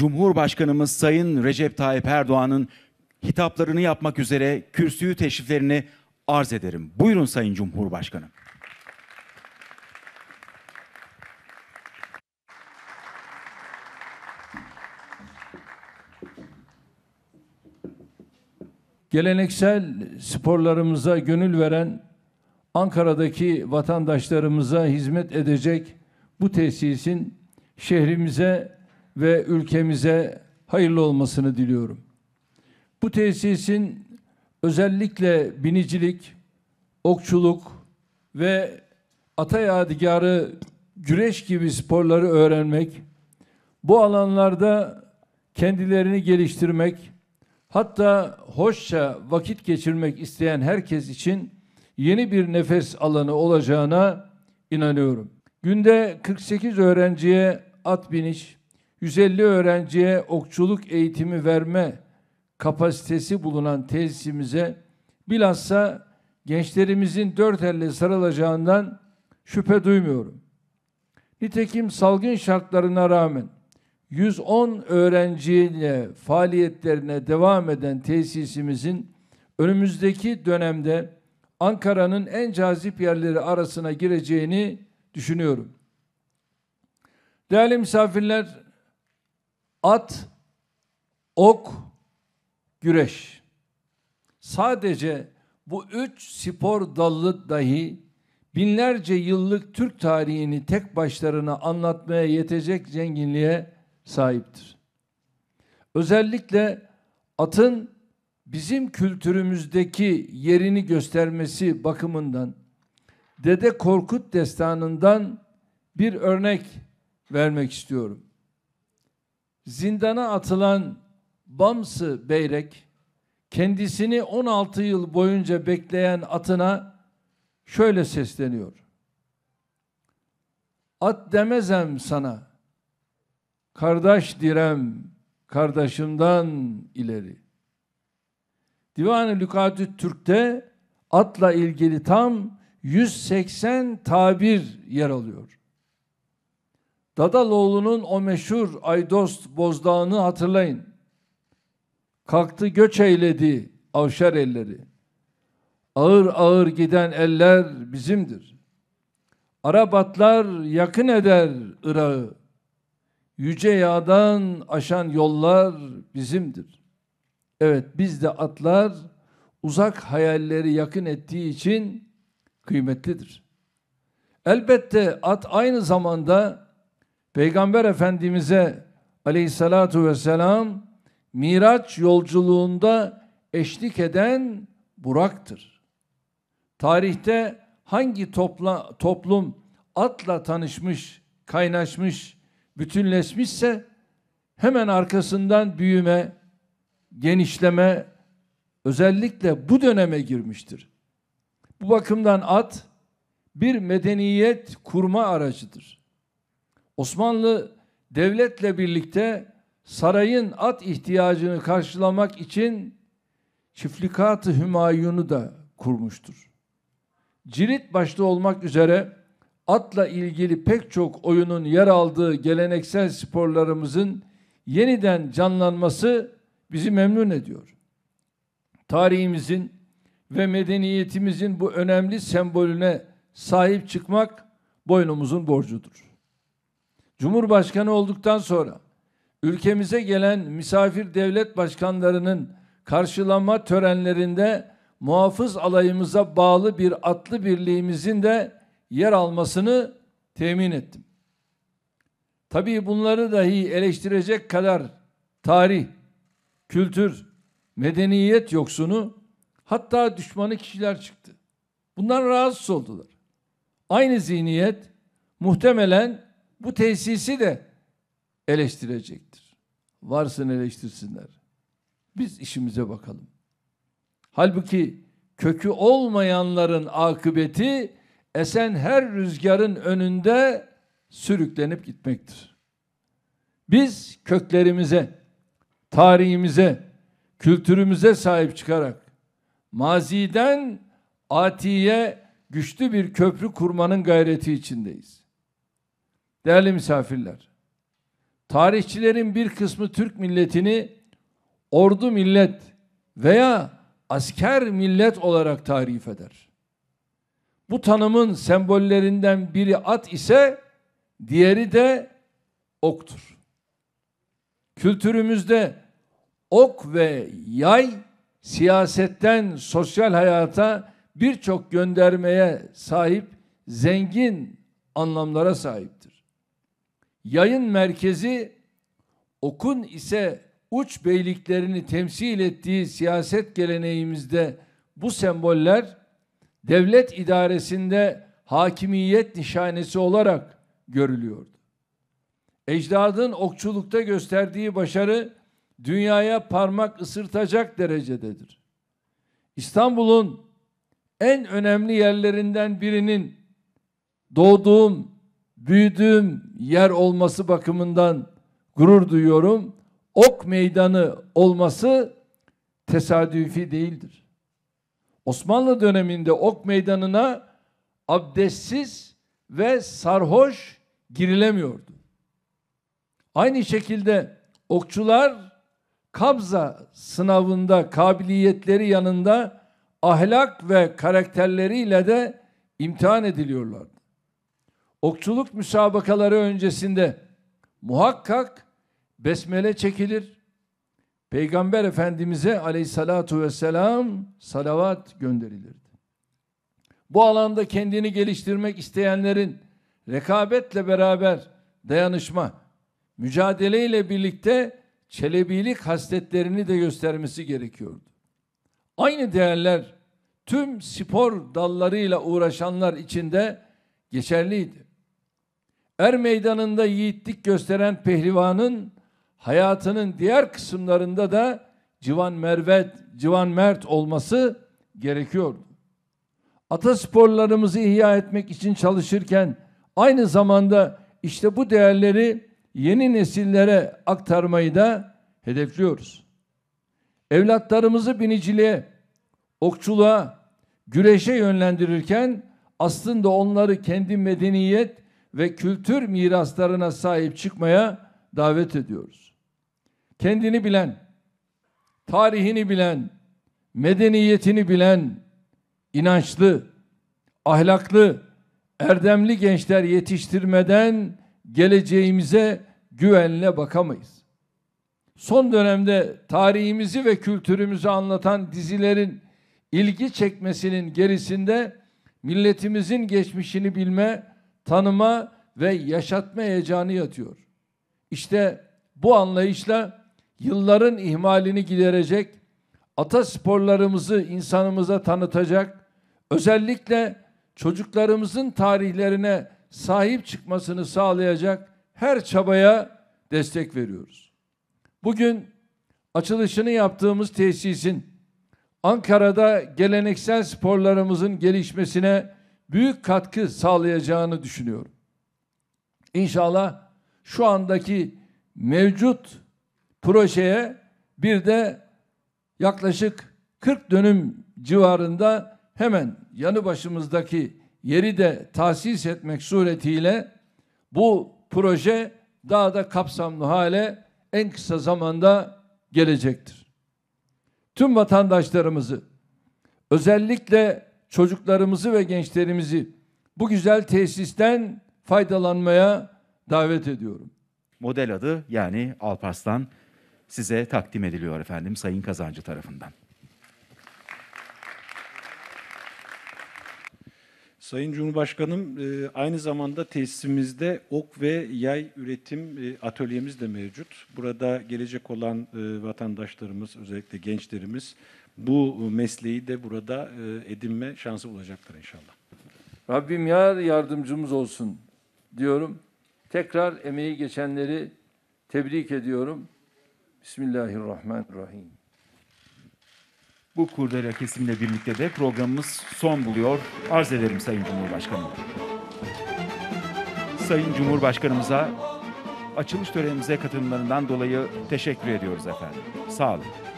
Cumhurbaşkanımız Sayın Recep Tayyip Erdoğan'ın hitaplarını yapmak üzere kürsüyü teşriflerini arz ederim. Buyurun Sayın Cumhurbaşkanı. Geleneksel sporlarımıza gönül veren Ankara'daki vatandaşlarımıza hizmet edecek bu tesisin şehrimize ve ülkemize hayırlı olmasını diliyorum. Bu tesisin özellikle binicilik, okçuluk ve ata yadigarı güreş gibi sporları öğrenmek, bu alanlarda kendilerini geliştirmek, hatta hoşça vakit geçirmek isteyen herkes için yeni bir nefes alanı olacağına inanıyorum. Günde 48 öğrenciye at biniş, 150 öğrenciye okçuluk eğitimi verme kapasitesi bulunan tesisimize bilhassa gençlerimizin dört elle sarılacağından şüphe duymuyorum. Nitekim salgın şartlarına rağmen 110 öğrenciyle faaliyetlerine devam eden tesisimizin önümüzdeki dönemde Ankara'nın en cazip yerleri arasına gireceğini düşünüyorum. Değerli misafirler, at, ok, güreş. Sadece bu üç spor dalı dahi binlerce yıllık Türk tarihini tek başlarına anlatmaya yetecek zenginliğe sahiptir. Özellikle atın bizim kültürümüzdeki yerini göstermesi bakımından Dede Korkut destanından bir örnek vermek istiyorum zindana atılan Bamsı Beyrek kendisini 16 yıl boyunca bekleyen atına şöyle sesleniyor. At demezem sana, kardeş direm, kardeşimden ileri. Divan-ı Lükatü Türk'te atla ilgili tam 180 tabir yer alıyor. Dadaloğlu'nun o meşhur Aydost Bozdağ'ını hatırlayın. Kalktı göç eyledi avşar elleri. Ağır ağır giden eller bizimdir. Arabatlar yakın eder ırağı. Yüce yağdan aşan yollar bizimdir. Evet biz de atlar uzak hayalleri yakın ettiği için kıymetlidir. Elbette at aynı zamanda Peygamber Efendimiz'e aleyhissalatu vesselam Miraç yolculuğunda eşlik eden Burak'tır. Tarihte hangi topla, toplum atla tanışmış, kaynaşmış, bütünleşmişse hemen arkasından büyüme, genişleme özellikle bu döneme girmiştir. Bu bakımdan at bir medeniyet kurma aracıdır. Osmanlı devletle birlikte sarayın at ihtiyacını karşılamak için Çiftlikat-ı Hümayun'u da kurmuştur. Cirit başta olmak üzere atla ilgili pek çok oyunun yer aldığı geleneksel sporlarımızın yeniden canlanması bizi memnun ediyor. Tarihimizin ve medeniyetimizin bu önemli sembolüne sahip çıkmak boynumuzun borcudur. Cumhurbaşkanı olduktan sonra ülkemize gelen misafir devlet başkanlarının karşılama törenlerinde muhafız alayımıza bağlı bir atlı birliğimizin de yer almasını temin ettim. Tabii bunları dahi eleştirecek kadar tarih, kültür, medeniyet yoksunu hatta düşmanı kişiler çıktı. Bundan rahatsız oldular. Aynı zihniyet muhtemelen bu tesisi de eleştirecektir. Varsın eleştirsinler. Biz işimize bakalım. Halbuki kökü olmayanların akıbeti esen her rüzgarın önünde sürüklenip gitmektir. Biz köklerimize, tarihimize, kültürümüze sahip çıkarak maziden atiye güçlü bir köprü kurmanın gayreti içindeyiz. Değerli misafirler, tarihçilerin bir kısmı Türk milletini ordu millet veya asker millet olarak tarif eder. Bu tanımın sembollerinden biri at ise diğeri de oktur. Kültürümüzde ok ve yay siyasetten sosyal hayata birçok göndermeye sahip zengin anlamlara sahiptir. Yayın merkezi okun ise uç beyliklerini temsil ettiği siyaset geleneğimizde bu semboller devlet idaresinde hakimiyet nişanesi olarak görülüyordu. Ecdadın okçulukta gösterdiği başarı dünyaya parmak ısırtacak derecededir. İstanbul'un en önemli yerlerinden birinin doğduğum büyüdüğüm yer olması bakımından gurur duyuyorum. Ok meydanı olması tesadüfi değildir. Osmanlı döneminde ok meydanına abdestsiz ve sarhoş girilemiyordu. Aynı şekilde okçular kabza sınavında kabiliyetleri yanında ahlak ve karakterleriyle de imtihan ediliyorlardı okçuluk müsabakaları öncesinde muhakkak besmele çekilir. Peygamber Efendimiz'e aleyhissalatu vesselam salavat gönderilirdi. Bu alanda kendini geliştirmek isteyenlerin rekabetle beraber dayanışma, mücadeleyle birlikte çelebilik hasletlerini de göstermesi gerekiyordu. Aynı değerler tüm spor dallarıyla uğraşanlar için de geçerliydi. Er meydanında yiğitlik gösteren pehlivanın hayatının diğer kısımlarında da civan mervet, civan mert olması gerekiyordu. Atasporlarımızı ihya etmek için çalışırken aynı zamanda işte bu değerleri yeni nesillere aktarmayı da hedefliyoruz. Evlatlarımızı biniciliğe, okçuluğa, güreşe yönlendirirken aslında onları kendi medeniyet ve kültür miraslarına sahip çıkmaya davet ediyoruz. Kendini bilen, tarihini bilen, medeniyetini bilen, inançlı, ahlaklı, erdemli gençler yetiştirmeden geleceğimize güvenle bakamayız. Son dönemde tarihimizi ve kültürümüzü anlatan dizilerin ilgi çekmesinin gerisinde milletimizin geçmişini bilme tanıma ve yaşatma heyecanı yatıyor. İşte bu anlayışla yılların ihmalini giderecek, ata sporlarımızı insanımıza tanıtacak, özellikle çocuklarımızın tarihlerine sahip çıkmasını sağlayacak her çabaya destek veriyoruz. Bugün açılışını yaptığımız tesisin Ankara'da geleneksel sporlarımızın gelişmesine büyük katkı sağlayacağını düşünüyorum. İnşallah şu andaki mevcut projeye bir de yaklaşık 40 dönüm civarında hemen yanı başımızdaki yeri de tahsis etmek suretiyle bu proje daha da kapsamlı hale en kısa zamanda gelecektir. Tüm vatandaşlarımızı özellikle çocuklarımızı ve gençlerimizi bu güzel tesisten faydalanmaya davet ediyorum. Model adı yani Alparslan size takdim ediliyor efendim Sayın Kazancı tarafından. Sayın Cumhurbaşkanım e, aynı zamanda tesisimizde ok ve yay üretim e, atölyemiz de mevcut. Burada gelecek olan e, vatandaşlarımız özellikle gençlerimiz bu mesleği de burada edinme şansı bulacaklar inşallah. Rabbim yar yardımcımız olsun diyorum. Tekrar emeği geçenleri tebrik ediyorum. Bismillahirrahmanirrahim. Bu kurdele kesimle birlikte de programımız son buluyor. Arz ederim Sayın cumhurbaşkanı. Sayın Cumhurbaşkanımıza açılış törenimize katılımlarından dolayı teşekkür ediyoruz efendim. Sağ olun.